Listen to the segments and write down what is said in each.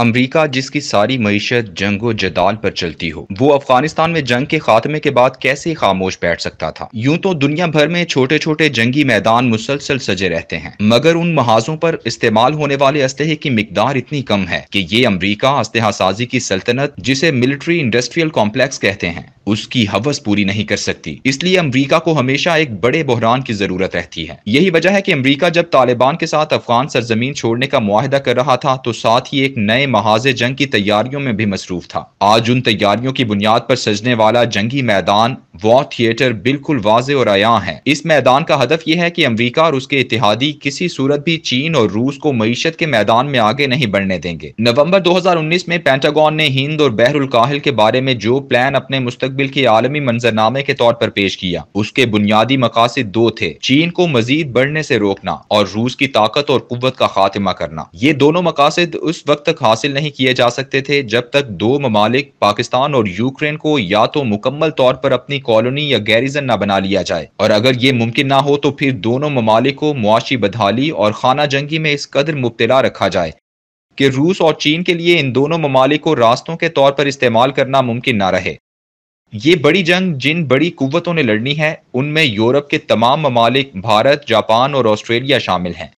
अमरीका जिसकी सारी मीशत जंगो जदाल पर चलती हो वो अफगानिस्तान में जंग के खात्मे के बाद कैसे खामोश बैठ सकता था यूं तो दुनिया भर में छोटे छोटे जंगी मैदान मुसलसल सजे रहते हैं मगर उन महाजों पर इस्तेमाल होने वाले असलहे की मकदार इतनी कम है की ये अमरीका असलहा साजी की सल्तनत जिसे मिलिट्री इंडस्ट्रियल कॉम्प्लेक्स कहते हैं उसकी हवस पूरी नहीं कर सकती इसलिए अमरीका को हमेशा एक बड़े बहरान की जरूरत रहती है यही वजह है की अमरीका जब तालिबान के साथ अफगान सरजमीन छोड़ने का मुहिदा कर रहा था तो साथ ही एक नए महाज जंग की तैयारियों में भी मसरूफ था आज उन तैयारियों की बुनियाद पर सजने वाला जंगी मैदान वॉर थिएटर बिल्कुल वाज और आया है इस मैदान का हदफ यह है की अमरीका और उसके इतिहादी किसी सूरत भी चीन और रूस को मीशत के मैदान में आगे नहीं बढ़ने देंगे नवम्बर दो हजार उन्नीस में पेंटागॉन ने हिंद और बहरुल काहिल के बारे में जो प्लान अपने मुस्तबिल के आलमी मंजरनामे के तौर पर पेश किया उसके बुनियादी मकासद दो थे चीन को मजीद बढ़ने से रोकना और रूस की ताकत और कुत का खात्मा करना ये दोनों मकासद उस वक्त तक हासिल नहीं किए जा सकते थे जब तक दो ममालिक पाकिस्तान और यूक्रेन को या तो मुकम्मल तौर पर अपनी कॉलोनी या गैरिजन न बना लिया जाए और अगर ये मुमकिन ना हो तो फिर दोनों ममालिक को मुआशी बदहाली और खाना जंगी में इस कदर मुबतला रखा जाए कि रूस और चीन के लिए इन दोनों ममालिक को रास्तों के तौर पर इस्तेमाल करना मुमकिन ना रहे ये बड़ी जंग जिन बड़ी कुतों ने लड़नी है उनमें यूरोप के तमाम ममालिक भारत जापान और ऑस्ट्रेलिया शामिल हैं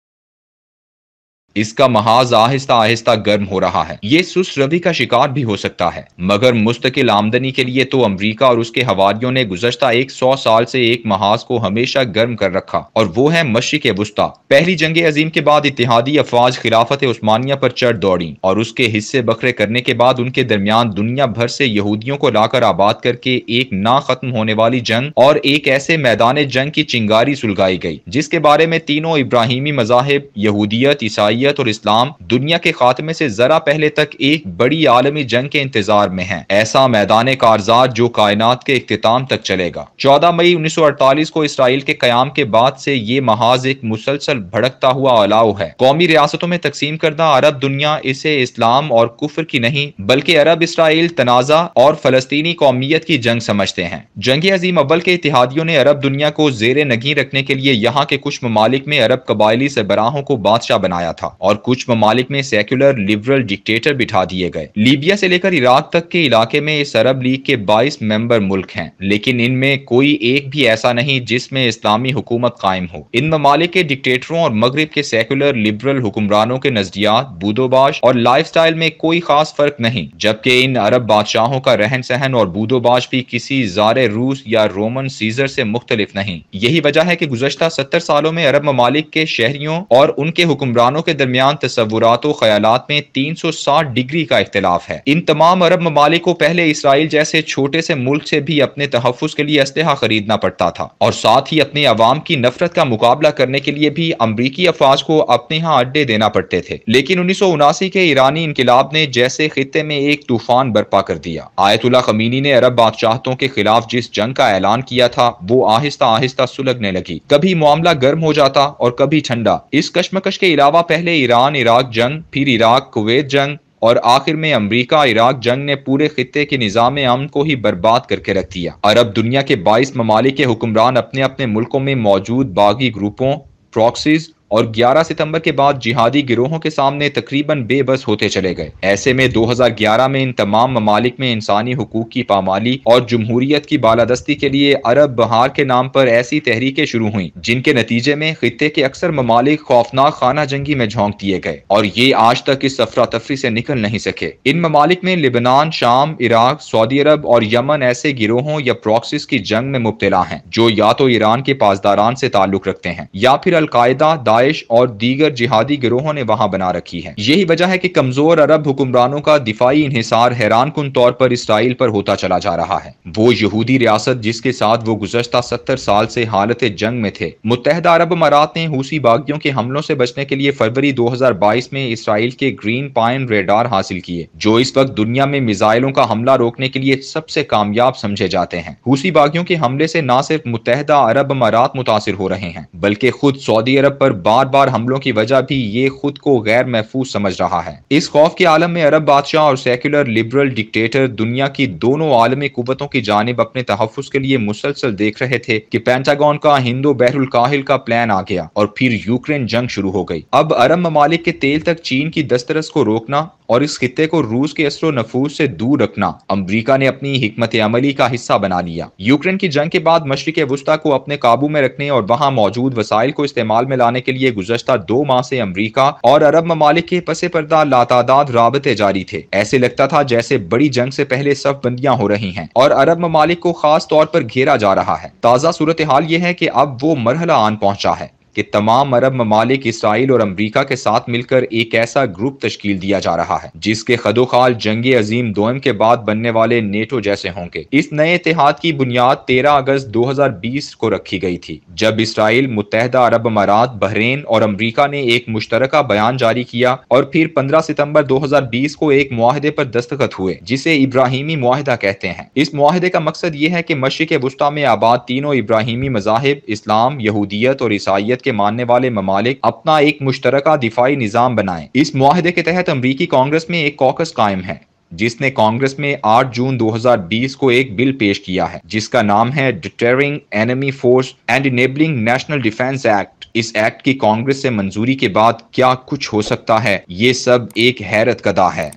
इसका महाज आहिस्ता आहिस्ता गर्म हो रहा है ये सुस्त रवि का शिकार भी हो सकता है मगर मुस्तकिल आमदनी के लिए तो अमरीका और उसके हवालियों ने गुजशत एक सौ साल से एक महाज को हमेशा गर्म कर रखा और वो है के वस्ता पहली जंग अजीम के बाद इतिहादी अफवाज खिलाफत उस्मानिया पर चढ़ दौड़ी और उसके हिस्से बखरे करने के बाद उनके दरमियान दुनिया भर से यहूदियों को लाकर आबाद करके एक ना खत्म होने वाली जंग और एक ऐसे मैदान जंग की चिंगारी सुलगाई गई जिसके बारे में तीनों इब्राहिमी मजाहब यहूदियत ईसाई बशरियत और इस्लाम दुनिया के खात्मे से जरा पहले तक एक बड़ी आलमी जंग के इंतजार में है ऐसा मैदान कारजात जो कायनात के अख्ताम तक चलेगा चौदह मई उन्नीस सौ अड़तालीस को इसराइल के क्याम के बाद से ये महाज एक मुसलसल भड़कता हुआ अलाव है कौमी रियासतों में तकसीम करदा अरब दुनिया इसे इस्लाम और कुफर की नहीं बल्कि अरब इसराइल तनाजा और फलस्तीनी कौमियत की जंग समझते हैं जंग अजीम अव्वल के इतिहादियों ने अरब दुनिया को जेर नगी रखने के लिए यहाँ के कुछ ममालिक में अरब कबायली सरबराहों को बादशाह बनाया था और कुछ ममालिक में सेक्युलर लिबरल डिक्टेटर बिठा दिए गए लीबिया से लेकर इराक तक के इलाके में इस अरब लीग के बाईस मेंबर मुल्क हैं लेकिन इनमें कोई एक भी ऐसा नहीं जिसमें इस्लामी हुकूमत कायम हो इन ममालिक के डिक्टेटरों और मगरब के सेक्युलर लिबरल हुक्मरानों के नजरियात बूदोबाश और लाइफ स्टाइल में कोई खास फर्क नहीं जबकि इन अरब बादशाहों का रहन सहन और बूदोबाश भी किसी जार रूस या रोमन सीजर से मुख्तलिफ नहीं यही वजह है की गुजशत सत्तर सालों में अरब ममालिक के शहरियों और उनके हुक्मरानों के दरमियान तस्वुरात ख्यालात में तीन सौ साठ डिग्री का इख्तलाफ है इन तमाम अरब ममालिक को पहले इसराइल जैसे छोटे से मुल्क से भी अपने तहफ़ के लिए इसलहा खरीदना पड़ता था और साथ ही अपने आवाम की नफरत का मुकाबला करने के लिए भी अमरीकी अफवाज को अपने यहाँ अड्डे देना पड़ते थे लेकिन उन्नीस सौ उनासी के ईरानी इनकलाब ने जैसे खत्े में एक तूफान बर्पा कर दिया आयतुल्ला खमीनी ने अरब बादशाहतों के खिलाफ जिस जंग का ऐलान किया था वो आहिस्ता आहिस्ता सुलगने लगी कभी मामला गर्म हो जाता और कभी ठंडा इस कश्मकश के अलावा पहले पहले ईरान इराक जंग फिर इराक कुवैत जंग और आखिर में अमरीका इराक जंग ने पूरे खत्े के निज़ाम अमन को ही बर्बाद करके रख दिया अरब दुनिया के बाईस ममालिक के हुक्मरान अपने अपने मुल्कों में मौजूद बागी ग्रुपों प्रॉक्सीज और 11 सितंबर के बाद जिहादी गिरोहों के सामने तकरीबन बेबस होते चले गए ऐसे में 2011 में इन तमाम ममालिक में इंसानी हकूक की पामाली और जमहूरियत की बालादस्ती के लिए अरब बहार के नाम पर ऐसी तहरीकें शुरू हुई जिनके नतीजे में खत्े के अक्सर ममालिक खौफनाक खाना जंगी में झोंक दिए गए और ये आज तक इस सफरा तफरी से निकल नहीं सके इन ममालिक में लिबनान शाम इराक सऊदी अरब और यमन ऐसे गिरोहों या प्रोक्सिस की जंग में मुबतला है जो या तो ईरान के पासदारान से ताल्लुक रखते हैं या फिर अलकायदा दाइश और दीगर जिहादी गिरोहों ने वहाँ बना रखी है यही वजह है की कमजोर अरब हुक्मरानों का दिफाई इहिसार हैरानकुन तौर पर इसराइल पर होता चला जा रहा है वो यहूदी रियासत जिसके साथ वो गुजशत सत्तर साल से हालत जंग में थे मुतहदा अरब अमारात ने हूसी बागियों के हमलों से बचने के लिए फरवरी दो हजार बाईस में इसराइल के ग्रीन पाइन रेडार हासिल किए जो इस वक्त दुनिया में मिजाइलों का हमला रोकने के लिए सबसे कामयाब समझे जाते हैं हूसी बागियों के हमले से न सिर्फ मुतहदा अरब अमारात मुतासर हो रहे हैं बल्कि खुद सऊदी अरब पर बार बार हमलों की वजह भी ये खुद को गैर महफूज समझ रहा है इस खौफ के आलम में अरब बादशाह और सेक्युलर लिबरल डिक्टेटर दुनिया की दोनों आलमी कुतों की जानब अपने तहफ़ के लिए मुसलसल देख रहे थे की पेंटागन का हिंदो बहरुल काहिल का प्लान आ गया और फिर यूक्रेन जंग शुरू हो गई अब अरब ममालिक के तेल तक चीन की दस्तरस को रोकना और इस खत्े को रूस के असर नफूज से दूर रखना अमरीका ने अपनी हमत अमली का हिस्सा बना लिया यूक्रेन की जंग के बाद मशरक वस्ता को अपने काबू में रखने और वहाँ मौजूद वसाइल को इस्तेमाल में लाने के के लिए गुजशत दो माह से अमरीका और अरब ममालिक के पसे पर्दा लातादाद रबते जारी थे ऐसे लगता था जैसे बड़ी जंग से पहले सब बंदियां हो रही हैं और अरब ममालिक को खास तौर पर घेरा जा रहा है ताज़ा सूरत हाल ये है कि अब वो मरहला आन पहुंचा है कि तमाम अरब ममालिक इसराइल और अमरीका के साथ मिलकर एक ऐसा ग्रुप तश्कील दिया जा रहा है जिसके खदोखाल जंग अजीम दोम के बाद बनने वाले नेटो जैसे होंगे इस नए इतिहाद की बुनियाद तेरह अगस्त दो हजार बीस को रखी गई थी जब इसराइल मुतहदा अरब अमारात बहरेन और अमरीका ने एक मुश्तरक बयान जारी किया और फिर पंद्रह सितम्बर दो हजार बीस को एक माहदे पर दस्तखत हुए जिसे इब्राहिमी माहिदा कहते हैं इस माहदे का मकसद ये है की मशरक वस्ता में आबाद तीनों इब्राहिमी मजाहब इस्लाम यहूदियत और ईसाइत शरीत के मानने वाले ममालिक अपना एक मुश्तरका दिफाई निज़ाम बनाएं इस माहदे के तहत अमरीकी कांग्रेस में एक कॉकस कायम है जिसने कांग्रेस में 8 जून 2020 को एक बिल पेश किया है जिसका नाम है deterring enemy force and enabling national defence act इस एक्ट की कांग्रेस से मंजूरी के बाद क्या कुछ हो सकता है ये सब एक हैरत कदा है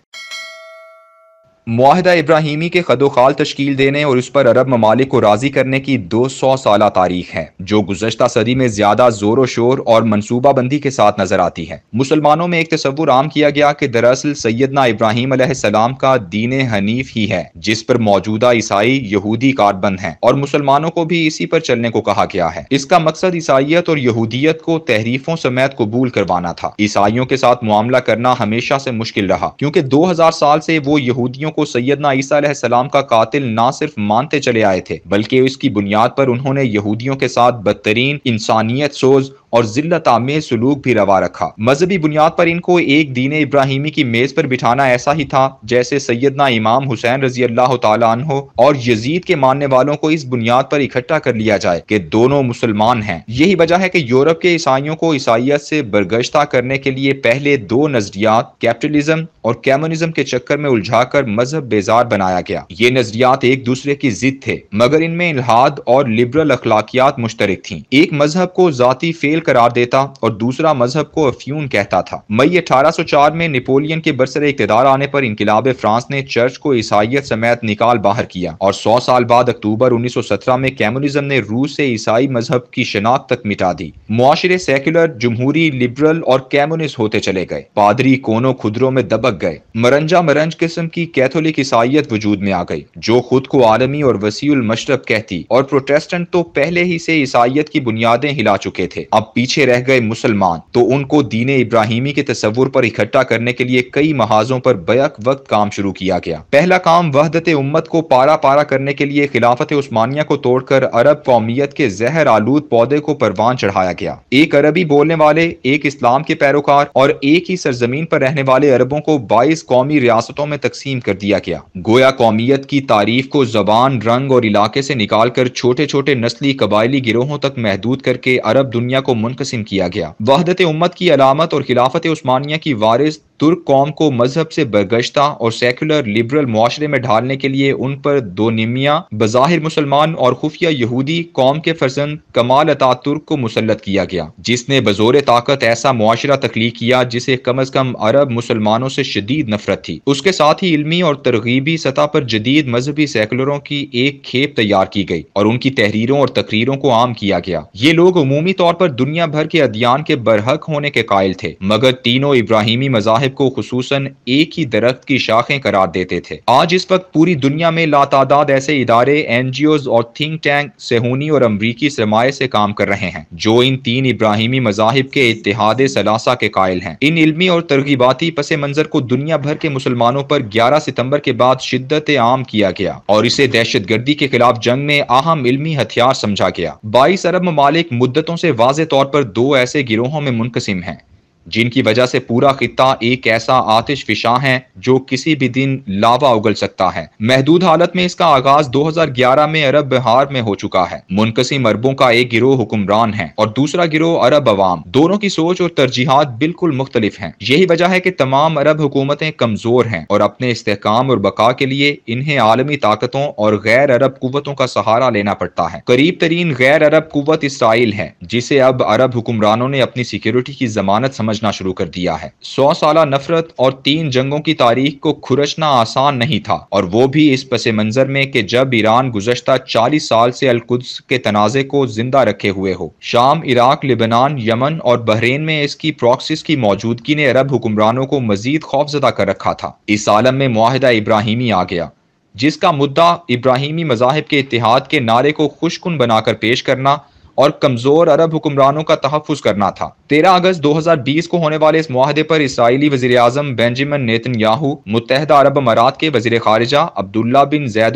माहदा इब्राहिमी के खदोखाल तश्कील देने और उस पर अरब ममालिक को राजी करने की दो सौ साल तारीख है जो गुजशत सदी में ज्यादा जोर शोर और मनसूबाबंदी के साथ नजर आती है मुसलमानों में एक तस्वुर आम किया गया कि दरअसल सैदना इब्राहिम सलाम का दीन हनीफ ही है जिस पर मौजूदा ईसाई यहूदी कारबंद है और मुसलमानों को भी इसी पर चलने को कहा गया है इसका मकसद ईसाइत और यहूदियत को तहरीफों समेत कबूल करवाना था ईसाइयों के साथ मामला करना हमेशा से मुश्किल रहा क्योंकि दो हजार साल से वो यहूदियों को सैदना ईसा सलाम का कातिल न सिर्फ मानते चले आए थे बल्कि इसकी बुनियाद पर उन्होंने यहूदियों के साथ बदतरीन इंसानियत सोज और जिल्लत आमेज सलूक भी रवा रखा मजहबी बुनियाद पर इनको एक दीन इब्राहिमी की मेज पर बिठाना ऐसा ही था जैसे सैदना इमाम हुसैन रजी अल्लाह तहो और यजीद के मानने वालों को इस बुनियाद पर इकट्ठा कर लिया जाए कि दोनों मुसलमान हैं यही वजह है कि यूरोप के ईसाइयों को ईसाइत से बरगश्ता करने के लिए पहले दो नजरियात कैपिटलिज्म और कैमोनिज्म के चक्कर में उलझा कर मजहब बेजार बनाया गया ये नजरियात एक दूसरे की जिद थे मगर इनमें इलाहाद और लिबरल अखलाकियात मुश्तरक थी एक मजहब को जाती फेल करार देता और दूसरा मजहब को अफ्यून कहता था मई 1804 में नेपोलियन के बरसर इकतदार आने पर इनकलाब फ्रांस ने चर्च को ईसाइत समेत निकाल बाहर किया और सौ साल बाद अक्टूबर 1917 में कैम्युनिज्म ने रूस से ईसाई मजहब की शनाख्त तक मिटा दी मुआरे सेक्युलर जमहूरी लिबरल और कैम्युनिस्ट होते चले गए पादरी कोनों खुदरों में दबक गए मरंजा मरंज किस्म की कैथोलिक ईसाइत वजूद में आ गई जो खुद को आलमी और वसीुल मशरब कहती और प्रोटेस्टेंट तो पहले ही से ईसाइत की बुनियादें हिला चुके थे अब पीछे रह गए मुसलमान तो उनको दीन इब्राहिमी के तस्वुर पर इकट्ठा करने के लिए कई महाजों पर बैक वक्त काम शुरू किया गया पहला काम वहदत उम्मत को पारा पारा करने के लिए खिलाफत उस्मानिया को तोड़कर अरब कौमियत के जहर आलूद पौधे को परवान चढ़ाया गया एक अरबी बोलने वाले एक इस्लाम के पैरोकार और एक ही सरजमीन पर रहने वाले अरबों को बाईस कौमी रियासतों में तकसीम कर दिया गया गोया कौमियत की तारीफ को जबान रंग और इलाके से निकाल कर छोटे छोटे नस्ली कबायली गिरोहों तक महदूद करके अरब दुनिया को मुनकसिम किया गया वहदत उम्मत की अलामत और खिलाफत उस्मानिया की वारिस तुर्क कौम को मजहब से बरगश्ता और सेकुलर लिबरल माशरे में ढालने के लिए उन पर दो निमिया बज़ाहिर मुसलमान और खुफिया यहूदी कौम के फर्जंद कमाल अता तुर्क को मुसलत किया गया जिसने बजोर ताकत ऐसा मुआशरा तख्लीक किया जिसे कम अज कम अरब मुसलमानों से शदीद नफरत थी उसके साथ ही इलमी और तरगीबी सतह पर जदीद मजहबी सेकुलरों की एक खेप तैयार की गई और उनकी तहरीरों और तकरीरों को आम किया गया ये लोग अमूमी तौर पर दुनिया भर के अदियान के बरहक होने के कायल थे मगर तीनों इब्राहिमी मजाहब को खसूस एक ही दरख्त की शाखें करार देते थे आज इस वक्त पूरी दुनिया में लातादाद ऐसे इदारे एन जी ओज और थिंक टैंक सेहूनी और अमरीकी सरमाए से काम कर रहे हैं जो इन तीन इब्राहिमी मजाहब के इतिहाद सलासा के कायल हैं इन इलमी और तरगीबाती पस मंजर को दुनिया भर के मुसलमानों पर ग्यारह सितम्बर के बाद शिद्दत आम किया गया और इसे दहशत गर्दी के खिलाफ जंग में अहम इलमी हथियार समझा गया बाईस अरब ममालिक मुद्दतों से वाज तौर पर दो ऐसे गिरोहों में मुनकसिम हैं जिनकी वजह से पूरा खिता एक ऐसा आतिश फिशा है जो किसी भी दिन लावा उगल सकता है महदूद हालत में इसका आगाज 2011 में अरब बिहार में हो चुका है मुनकसिम अरबों का एक गिरोह हुक्मरान है और दूसरा गिरोह अरब अवाम दोनों की सोच और तरजीहत बिल्कुल मुख्तलिफ है यही वजह है की तमाम अरब हुकूमतें कमजोर है और अपने इस्तेकाम और बका के लिए इन्हें आलमी ताकतों और गैर अरब कुतों का सहारा लेना पड़ता है करीब तरीन गैर अरब कुत इसराइल है जिसे अब अरब हुक्मरानों ने अपनी सिक्योरिटी की जमानत समझ समझना शुरू कर दिया है सौ साल नफरत और तीन जंगों की तारीख को खुरचना आसान नहीं था और वो भी इस पसे मंजर में कि जब ईरान गुजशत चालीस साल से अलकुद्स के तनाजे को जिंदा रखे हुए हो शाम इराक लिबनान यमन और बहरेन में इसकी प्रोक्सिस की मौजूदगी ने अरब हुक्मरानों को मजीद खौफजदा कर रखा था इस आलम में माहिदा इब्राहिमी आ गया जिसका मुद्दा इब्राहिमी मजाहब के इतिहाद के नारे को खुशकुन बनाकर पेश करना और कमजोर अरब हुक्मरानों का तहफ़ करना था तेरह अगस्त दो हजार बीस को होने वाले इस माहदे पर इसराइली वजी अजम बेंजामिन नेतन याहू मुतहदा अरब अमारात के वजीर खारजा अब्दुल्ला बिन जैद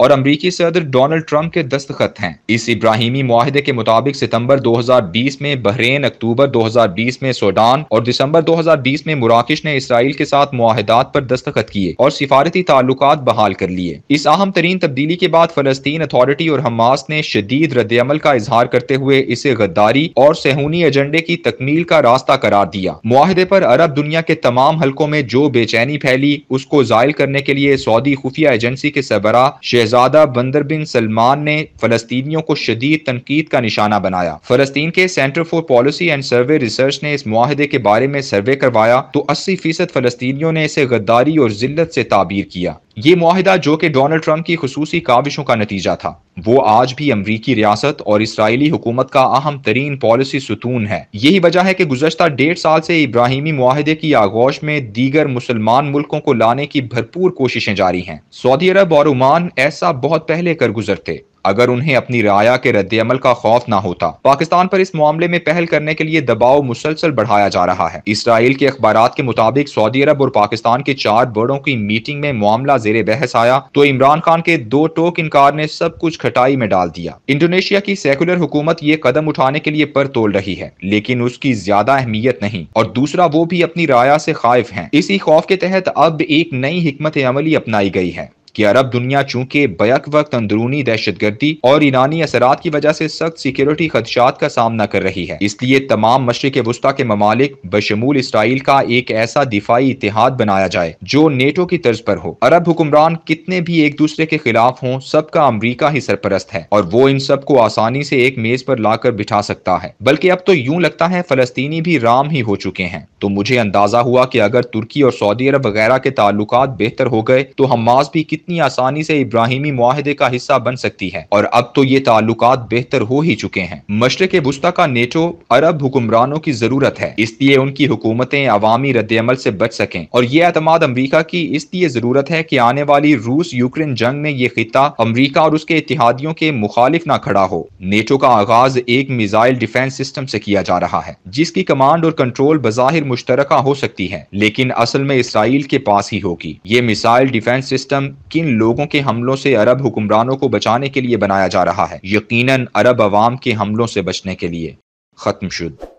और अमरीकी सदर डोनल्ड ट्रंप के दस्तखत हैं इस इब्राहिमी माहदे के मुताबिक सितम्बर दो हजार बीस में बहरेन अक्टूबर दो हजार बीस में सोडान और दिसंबर दो हजार बीस में मुराकश ने इसराइल के साथ माहदात पर दस्तखत किए और सिफारती ताल्लुक बहाल कर लिए इस अहम तरीन तब्दीली के बाद फलस्तीन अथॉरिटी और हमास ने शदीद रद्दमल का इजहार इजहार करते हुए इसे गद्दारी और सहूनी एजेंडे की तकमील का रास्ता करार दिया माहदे पर अरब दुनिया के तमाम हल्कों में जो बेचैनी फैली उसको जायल करने के लिए सऊदी खुफिया एजेंसी के सरबरा शहजादा बंदर बिन सलमान ने फलस्तीनियों को शदीद तनकीद का निशाना बनाया फलस्तीन के centre for policy and survey research ने इस माहदे के बारे में सर्वे करवाया तो अस्सी फीसद फलस्तियों ने इसे गद्दारी और जिल्लत से ताबीर किया ये माहिदा जो कि डोनाल्ड ट्रंप की खसूसी काविशों का नतीजा था वो आज भी अमरीकी रियासत और इसराइली हुकूमत का अहम तरीन पॉलिसी सुतून है यही वजह है कि गुजशत डेढ़ साल से इब्राहिमी माहदे की आगोश में दीगर मुसलमान मुल्कों को लाने की भरपूर कोशिशें जारी हैं सऊदी अरब और ओमान ऐसा बहुत पहले कर गुजरते अगर उन्हें अपनी राया के रद्दमल का खौफ न होता पाकिस्तान पर इस मामले में पहल करने के लिए दबाव मुसलसल बढ़ाया जा रहा है इसराइल के अखबार के मुताबिक सऊदी अरब और पाकिस्तान के चार बड़ों की मीटिंग में मामला जेर बहस आया तो इमरान खान के दो टोक इनकार ने सब कुछ खटाई में डाल दिया इंडोनेशिया की सेकुलर हुकूमत ये कदम उठाने के लिए पर तोल रही है लेकिन उसकी ज्यादा अहमियत नहीं और दूसरा वो भी अपनी राया से खाइफ है इसी खौफ के तहत अब एक नई हमत अमली अपनाई गई है कि अरब दुनिया चूंकि बैक वक्त अंदरूनी दहशतगर्दी और ईरानी असरा की वजह से सख्त सिक्योरिटी खदशात का सामना कर रही है इसलिए तमाम मशरक वस्ता के ममालिक बशमूल इसराइल का एक ऐसा दिफाई इतिहाद बनाया जाए जो नेटो की तर्ज पर हो अरब हुक्मरान कितने भी एक दूसरे के खिलाफ हों सबका अमरीका ही सरपरस्त है और वो इन सबको आसानी से एक मेज पर लाकर बिठा सकता है बल्कि अब तो यूं लगता है फलस्तीनी भी राम ही हो चुके हैं तो मुझे अंदाजा हुआ कि अगर तुर्की और सऊदी अरब वगैरह के ताल्लुक बेहतर हो गए तो हमास भी कितने कितनी आसानी से इब्राहिमी माहदे का हिस्सा बन सकती है और अब तो ये ताल्लुक बेहतर हो ही चुके हैं मशरक बुस्ता का नेटो अरब हुक्मरानों की जरूरत है इसलिए उनकी हुकूमतें अवामी रद्दमल से बच सकें और ये अतमाद अमरीका की इसलिए जरूरत है कि आने वाली रूस यूक्रेन जंग में ये खिता अमरीका और उसके इतिहादियों के मुखालिफ ना खड़ा हो नेटो का आगाज एक मिजाइल डिफेंस सिस्टम से किया जा रहा है जिसकी कमांड और कंट्रोल बज़ाहिर मुश्तरक हो सकती है लेकिन असल में इसराइल के पास ही होगी ये मिसाइल डिफेंस सिस्टम बदकिन लोगों के हमलों से अरब हुक्मरानों को बचाने के लिए बनाया जा रहा है यकीनन अरब अवाम के हमलों से बचने के लिए खत्म शुद्ध